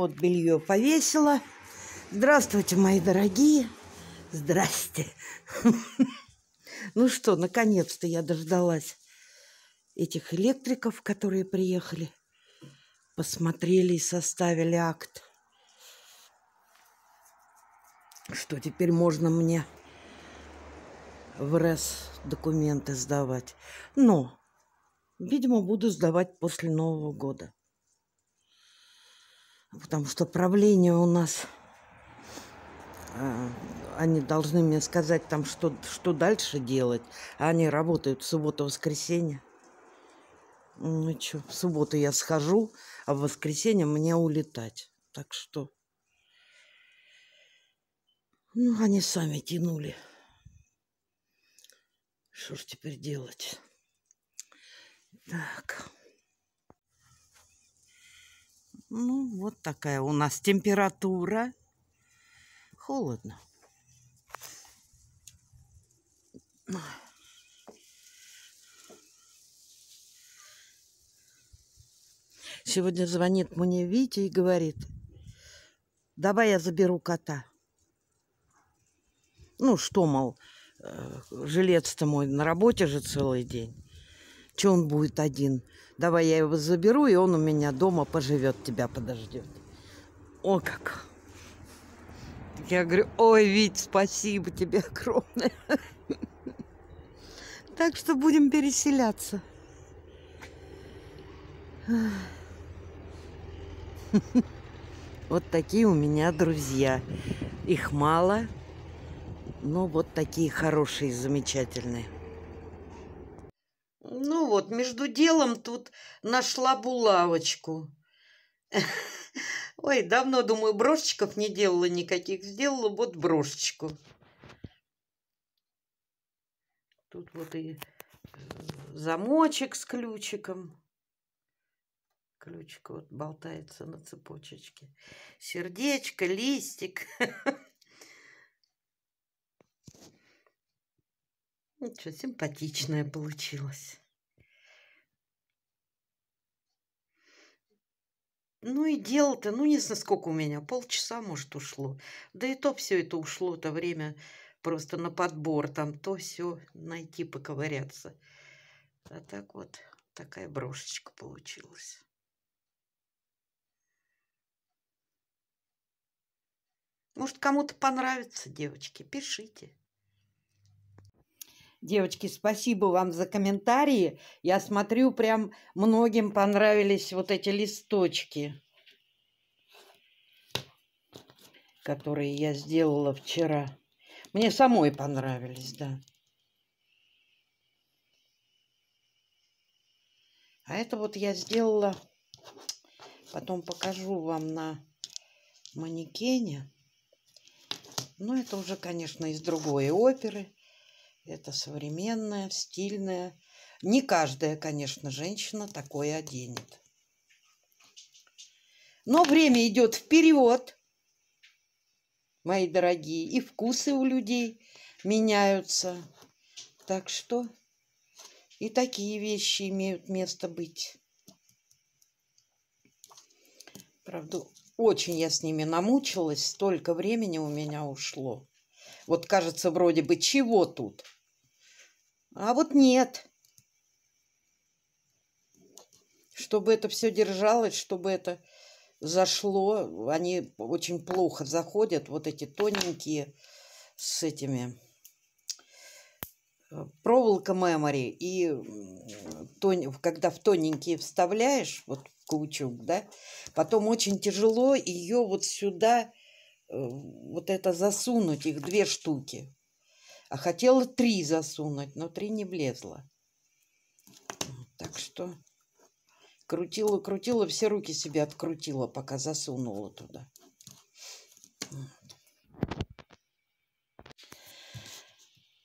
Вот белье повесила. Здравствуйте, мои дорогие. Здрасте. Ну что, наконец-то я дождалась этих электриков, которые приехали. Посмотрели и составили акт. Что теперь можно мне в РЭС документы сдавать. Но, видимо, буду сдавать после Нового года потому что правление у нас э, они должны мне сказать там, что, что дальше делать. А они работают в субботу-воскресенье. Ну что, в субботу я схожу, а в воскресенье мне улетать. Так что... Ну, они сами тянули. Что ж теперь делать? Так... Ну, вот такая у нас температура. Холодно. Сегодня звонит мне Витя и говорит, давай я заберу кота. Ну, что, мол, э, жилец-то мой на работе же целый день. Что он будет один? Давай я его заберу, и он у меня дома поживет, тебя подождет. О, как! Я говорю, ой, Вить, спасибо тебе огромное. Так что будем переселяться. Вот такие у меня друзья. Их мало, но вот такие хорошие, замечательные между делом тут нашла булавочку. Ой, давно, думаю, брошечков не делала никаких. Сделала вот брошечку. Тут вот и э, замочек с ключиком. Ключик вот болтается на цепочечке. Сердечко, листик. Ничего, симпатичное получилось. Ну и дело-то, ну не знаю, сколько у меня, полчаса, может, ушло. Да и то все это ушло, то время просто на подбор, там то все найти, поковыряться. А так вот, такая брошечка получилась. Может, кому-то понравится, девочки, пишите. Девочки, спасибо вам за комментарии. Я смотрю, прям многим понравились вот эти листочки, которые я сделала вчера. Мне самой понравились, да. А это вот я сделала, потом покажу вам на манекене. Но ну, это уже, конечно, из другой оперы. Это современное, стильное. Не каждая, конечно, женщина такое оденет. Но время идет вперед, мои дорогие, и вкусы у людей меняются. Так что и такие вещи имеют место быть. Правда, очень я с ними намучилась, столько времени у меня ушло. Вот кажется, вроде бы, чего тут? А вот нет. Чтобы это все держалось, чтобы это зашло, они очень плохо заходят, вот эти тоненькие с этими э, проволока мемори и тонь, когда в тоненькие вставляешь, вот в каучук, да, потом очень тяжело ее вот сюда э, вот это засунуть, их две штуки. А хотела три засунуть, но три не влезла. Так что крутила, крутила, все руки себе открутила, пока засунула туда.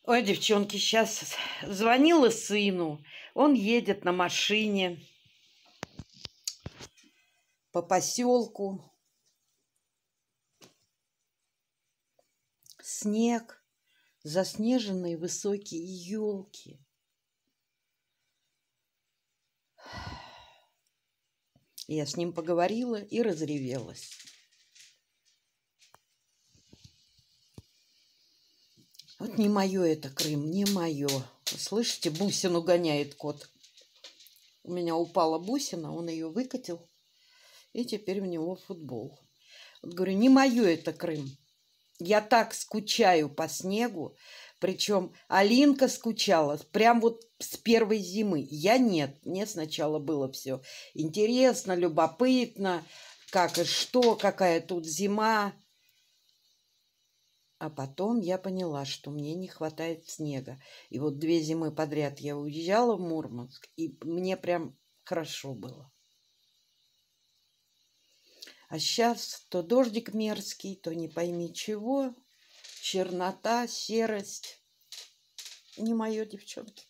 Ой, девчонки, сейчас звонила сыну. Он едет на машине по поселку. Снег заснеженные высокие елки. Я с ним поговорила и разревелась. Вот не мое это, Крым, не мое. Слышите, бусину гоняет кот. У меня упала бусина, он ее выкатил, и теперь у него футбол. Вот говорю, не мое это, Крым. Я так скучаю по снегу. Причем Алинка скучала прям вот с первой зимы. Я нет. Мне сначала было все интересно, любопытно, как и что, какая тут зима. А потом я поняла, что мне не хватает снега. И вот две зимы подряд я уезжала в Мурманск, и мне прям хорошо было. А сейчас то дождик мерзкий, то не пойми чего. Чернота, серость. Не мое, девчонки.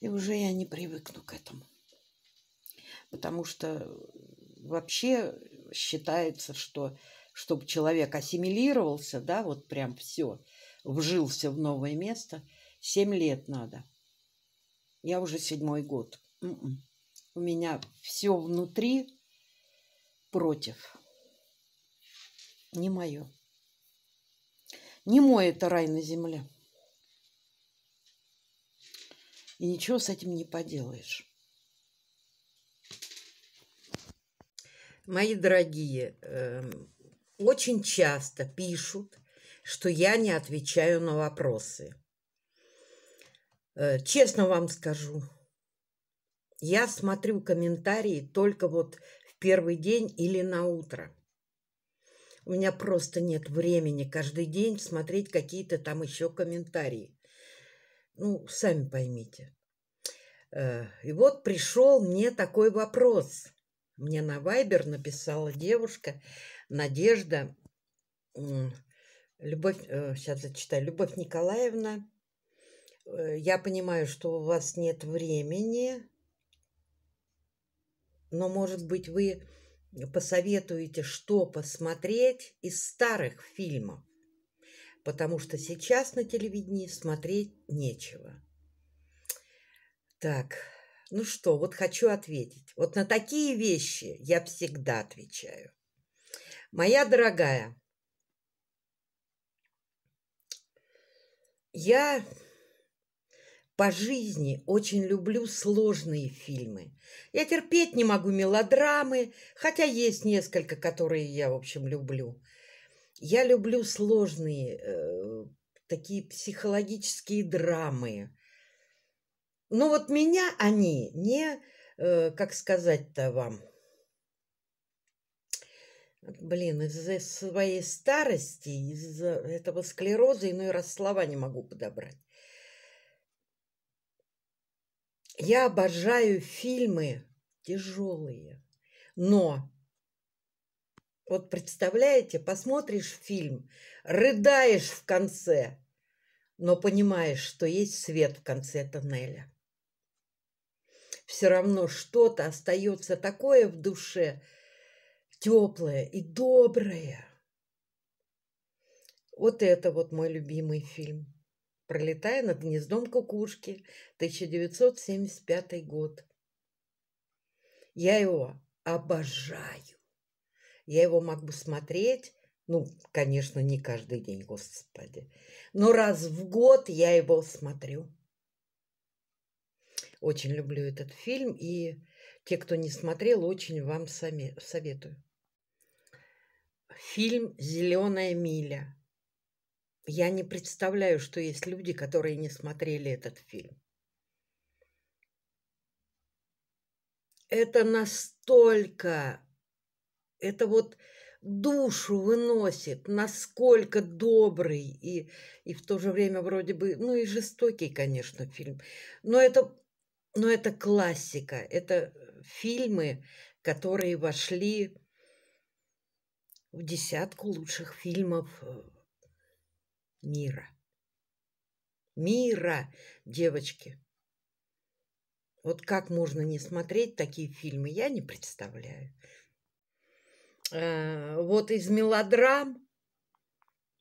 И уже я не привыкну к этому. Потому что вообще считается, что чтобы человек ассимилировался, да, вот прям все, вжился в новое место, семь лет надо. Я уже седьмой год. Mm-mm. М-м у меня все внутри против. Не мое. Не мой это рай на земле. И ничего с этим не поделаешь. Мои дорогие, эм, очень часто пишут, что я не отвечаю на вопросы. Э, честно вам скажу, я смотрю комментарии только вот в первый день или на утро. У меня просто нет времени каждый день смотреть какие-то там еще комментарии. Ну, сами поймите. Э, и вот пришел мне такой вопрос. Мне на Вайбер написала девушка Надежда Любовь, сейчас э, зачитаю, Любовь Николаевна, э, я понимаю, что у вас нет времени, но, может быть, вы посоветуете, что посмотреть из старых фильмов, потому что сейчас на телевидении смотреть нечего. Так, ну что, вот хочу ответить. Вот на такие вещи я всегда отвечаю. Моя дорогая, я по жизни очень люблю сложные фильмы. Я терпеть не могу мелодрамы, хотя есть несколько, которые я, в общем, люблю. Я люблю сложные, э, такие психологические драмы. Но вот меня они не, э, как сказать-то вам, Блин, из-за своей старости, из-за этого склероза иной раз слова не могу подобрать. Я обожаю фильмы тяжелые, но вот представляете, посмотришь фильм, рыдаешь в конце, но понимаешь, что есть свет в конце тоннеля. Все равно что-то остается такое в душе, теплое и доброе. Вот это вот мой любимый фильм пролетая над гнездом кукушки, 1975 год. Я его обожаю. Я его могу смотреть, ну, конечно, не каждый день, господи, но раз в год я его смотрю. Очень люблю этот фильм, и те, кто не смотрел, очень вам советую. Фильм «Зеленая миля» Я не представляю, что есть люди, которые не смотрели этот фильм. Это настолько, это вот душу выносит, насколько добрый и, и в то же время вроде бы, ну и жестокий, конечно, фильм. Но это, но это классика, это фильмы, которые вошли в десятку лучших фильмов э, мира. Мира, девочки! Вот как можно не смотреть такие фильмы, я не представляю. Э, вот из мелодрам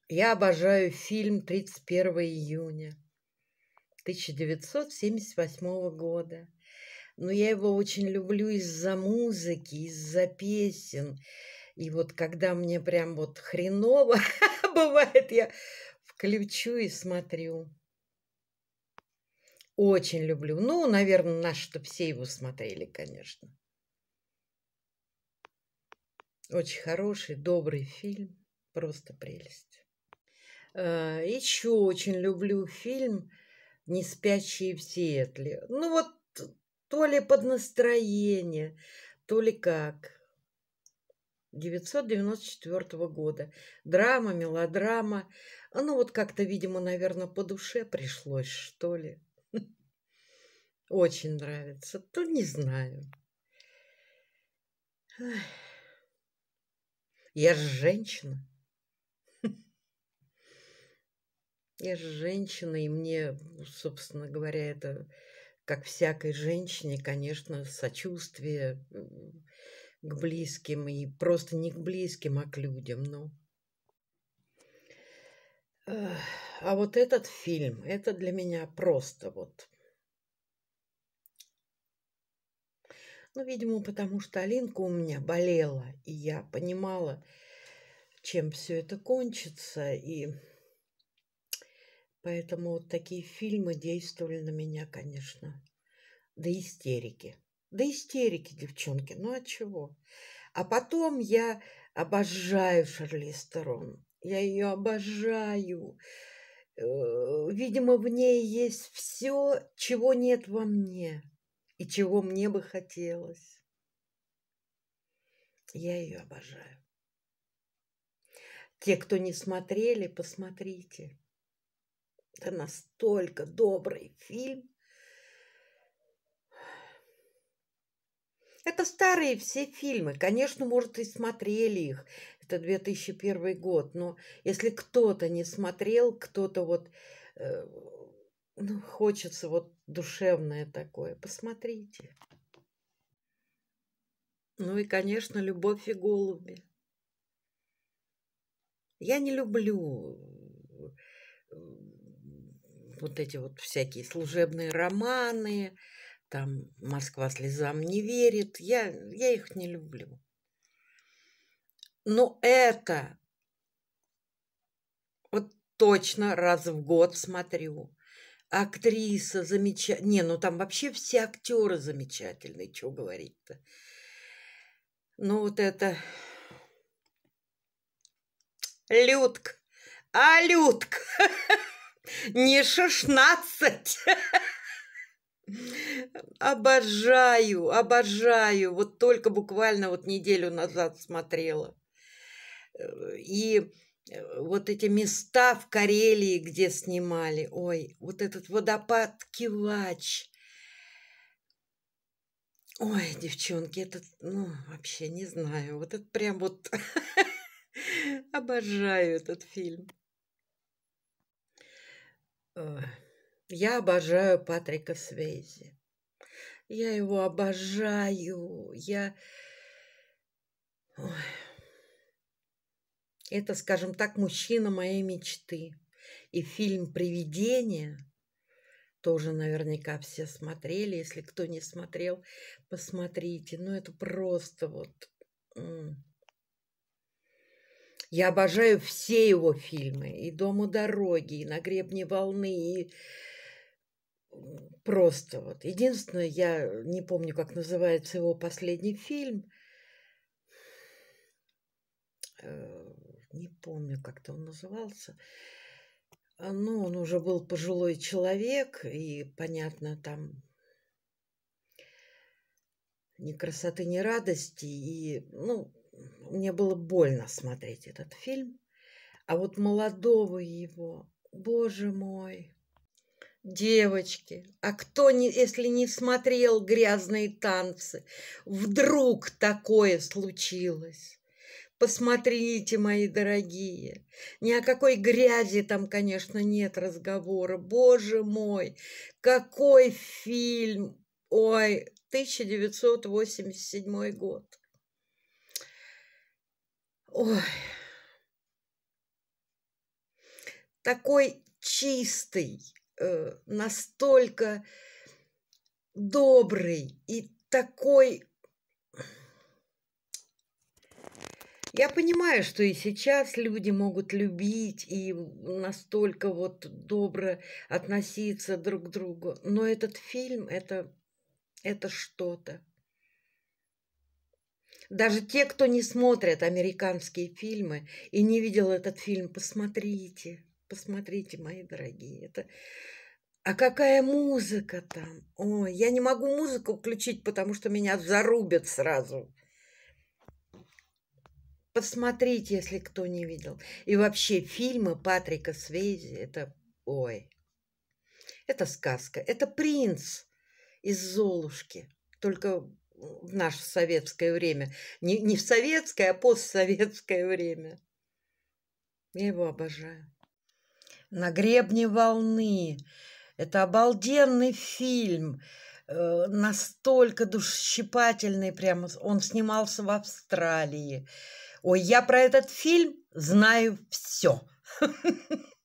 я обожаю фильм «31 июня». 1978 года. Но я его очень люблю из-за музыки, из-за песен. И вот когда мне прям вот хреново бывает, я Ключу и смотрю. Очень люблю. Ну, наверное, наш, чтоб все его смотрели, конечно. Очень хороший, добрый фильм. Просто прелесть. А, Еще очень люблю фильм «Не спящие в Сиэтле». Ну вот то ли под настроение, то ли как. 994 года. Драма, мелодрама. Оно ну, вот как-то, видимо, наверное, по душе пришлось, что ли. Очень нравится, то не знаю. Я же женщина. Я же женщина, и мне, собственно говоря, это, как всякой женщине, конечно, сочувствие к близким, и просто не к близким, а к людям, ну. Но... А вот этот фильм, это для меня просто вот. Ну, видимо, потому что Алинка у меня болела, и я понимала, чем все это кончится, и поэтому вот такие фильмы действовали на меня, конечно, до истерики. До истерики, девчонки, ну а чего? А потом я обожаю Шарли Стерон. Я ее обожаю. Э, видимо, в ней есть все, чего нет во мне и чего мне бы хотелось. Я ее обожаю. Те, кто не смотрели, посмотрите. Это настолько добрый фильм. Это старые все фильмы. Конечно, может, и смотрели их это 2001 год, но если кто-то не смотрел, кто-то вот, э, ну, хочется вот душевное такое, посмотрите. Ну и, конечно, «Любовь и голуби». Я не люблю э, вот эти вот всякие служебные романы, там «Москва слезам не верит». Я, я их не люблю. Ну это... Вот точно раз в год смотрю. Актриса замечательная. Не, ну там вообще все актеры замечательные, что говорить-то. Ну вот это... Людк, А Людк Не шестнадцать. Обожаю, обожаю. Вот только буквально вот неделю назад смотрела. Э, и э, вот эти места в Карелии, где снимали, ой, вот этот водопад Кивач. Ой, девчонки, этот, ну, вообще не знаю, вот это прям вот обожаю этот фильм. Я обожаю Патрика Свейзи. Я его обожаю. Я... Ой. Это, скажем так, мужчина моей мечты. И фильм «Привидение» тоже наверняка все смотрели. Если кто не смотрел, посмотрите. Ну, это просто вот... Я обожаю все его фильмы. И «Дом у дороги», и «На гребне волны», и просто вот. Единственное, я не помню, как называется его последний фильм э, – не помню, как-то он назывался. А, ну, он уже был пожилой человек, и, понятно, там ни красоты, ни радости. И, ну, мне было больно смотреть этот фильм. А вот молодого его, боже мой, девочки, а кто, не, если не смотрел грязные танцы, вдруг такое случилось? Посмотрите, мои дорогие, ни о какой грязи там, конечно, нет разговора. Боже мой, какой фильм! Ой, 1987 год. Ой, такой чистый, э, настолько добрый и такой Я понимаю, что и сейчас люди могут любить и настолько вот добро относиться друг к другу, но этот фильм это, это что-то. Даже те, кто не смотрят американские фильмы и не видел этот фильм, посмотрите, посмотрите, мои дорогие. Это... А какая музыка там? Ой, я не могу музыку включить, потому что меня зарубят сразу. Посмотрите, если кто не видел. И вообще фильмы Патрика Свейзи – это ой. Это сказка. Это принц из «Золушки». Только в наше советское время. Не, не в советское, а постсоветское время. Я его обожаю. «На гребне волны». Это обалденный фильм э, настолько душещипательный, прямо он снимался в Австралии. Ой, я про этот фильм знаю все.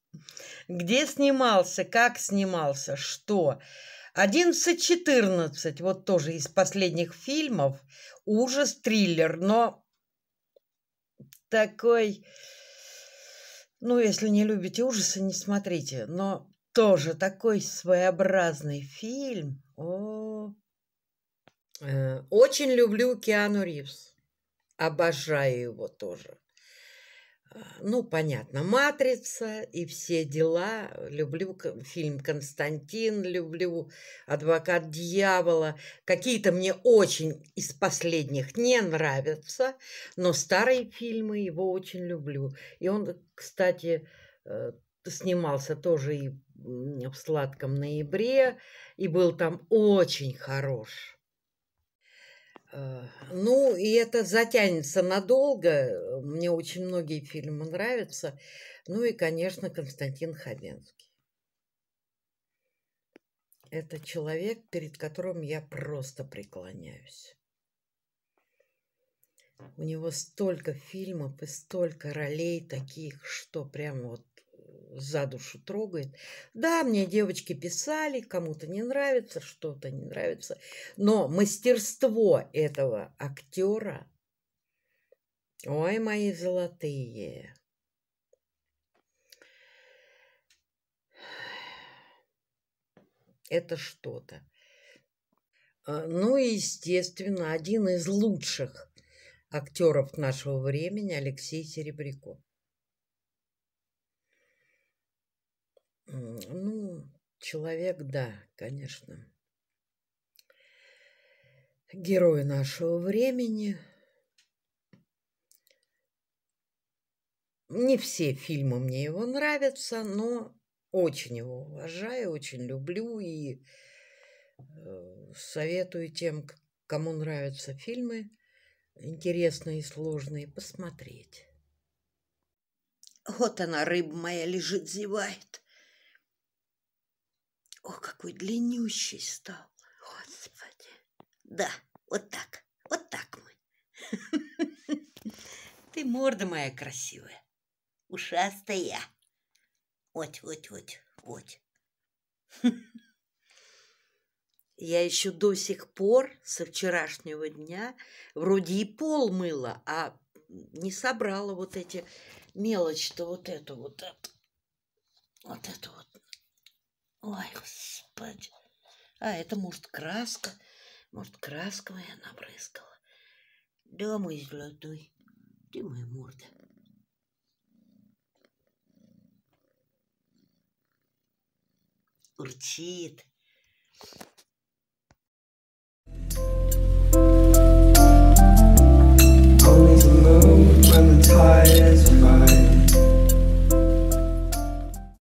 Где снимался, как снимался, что. 11.14, вот тоже из последних фильмов. Ужас, триллер, но такой... Ну, если не любите ужасы, не смотрите. Но тоже такой своеобразный фильм. О, э, очень люблю Киану Ривз. Обожаю его тоже. А, ну, понятно, «Матрица» и все дела. Люблю фильм «Константин», люблю «Адвокат дьявола». Какие-то мне очень из последних не нравятся, но старые фильмы его очень люблю. И он, кстати, э, снимался тоже и в «Сладком ноябре», и был там очень хорош. Э, ну, и это затянется надолго. Мне очень многие фильмы нравятся. Ну и, конечно, Константин Хабенский. Это человек, перед которым я просто преклоняюсь. У него столько фильмов и столько ролей таких, что прям вот за душу трогает. Да, мне девочки писали, кому-то не нравится, что-то не нравится, но мастерство этого актера, ой, мои золотые, это что-то. А, ну и, естественно, один из лучших актеров нашего времени Алексей Серебряков. Ну, человек, да, конечно. Герой нашего времени. Не все фильмы мне его нравятся, но очень его уважаю, очень люблю и э, советую тем, кому нравятся фильмы интересные и сложные, посмотреть. Вот она, рыба моя, лежит, зевает. О, какой длиннющий стал. Господи. Да, вот так, вот так мы. Ты морда моя красивая, ушастая. Вот, вот, вот, вот. Я еще до сих пор со вчерашнего дня вроде и пол мыла, а не собрала вот эти мелочи то вот это вот, вот эту вот. Ой, господи. А это, может, краска? Может, красковая она брызгала? Да, мой золотой, ты моя морда. Урчит. Always alone when the tide is